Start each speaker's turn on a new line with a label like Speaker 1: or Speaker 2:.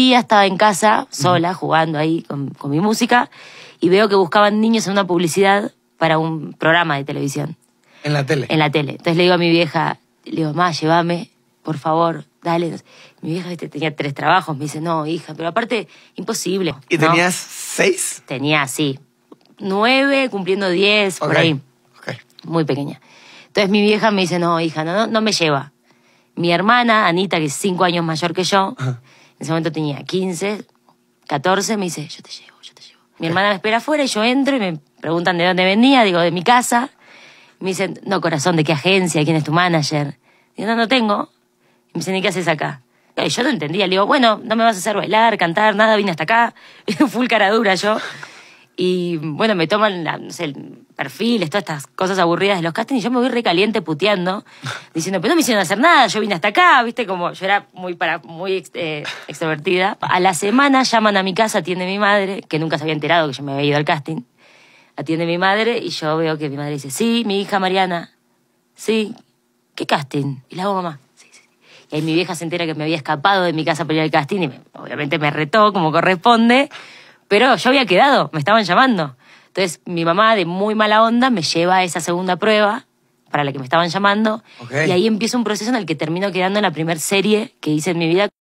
Speaker 1: día estaba en casa, sola, jugando ahí con, mi música, y veo que buscaban niños en una publicidad para un programa de televisión. En la tele. En la tele. Entonces le digo a mi vieja, le digo, mamá, llévame, por favor, dale. Mi vieja tenía tres trabajos, me dice, no, hija, pero aparte, imposible. ¿Y tenías seis? Tenía, sí. Nueve, cumpliendo diez, por ahí. Muy pequeña. Entonces mi vieja me dice, no, hija, no, no, no me lleva. Mi hermana, Anita, que es cinco años mayor que yo, en ese momento tenía 15, 14, me dice, yo te llevo, yo te llevo. Mi hermana me espera afuera y yo entro y me preguntan de dónde venía, digo, de mi casa. Me dicen, no, corazón, ¿de qué agencia? ¿Quién es tu manager? Digo, no, no tengo. Y me dicen, ¿y qué haces acá? Y yo no entendía, le digo, bueno, no me vas a hacer bailar, cantar, nada, vine hasta acá. Full cara dura yo. Y bueno, me toman la, no perfiles, todas estas cosas aburridas de los castings, y yo me voy recaliente puteando, diciendo, pero no me hicieron hacer nada, yo vine hasta acá, viste, como yo era muy para muy este, extrovertida. A la semana llaman a mi casa, atiende mi madre, que nunca se había enterado que yo me había ido al casting. Atiende mi madre y yo veo que mi madre dice, sí, mi hija Mariana, sí, ¿qué casting? Y la hago mamá. Y ahí mi vieja se entera que me había escapado de mi casa para ir al casting y obviamente me retó como corresponde. Pero yo había quedado, me estaban llamando. Entonces mi mamá de muy mala onda me lleva a esa segunda prueba para la que me estaban llamando. Y ahí empieza un proceso en el que termino quedando en la primera serie que hice en mi vida.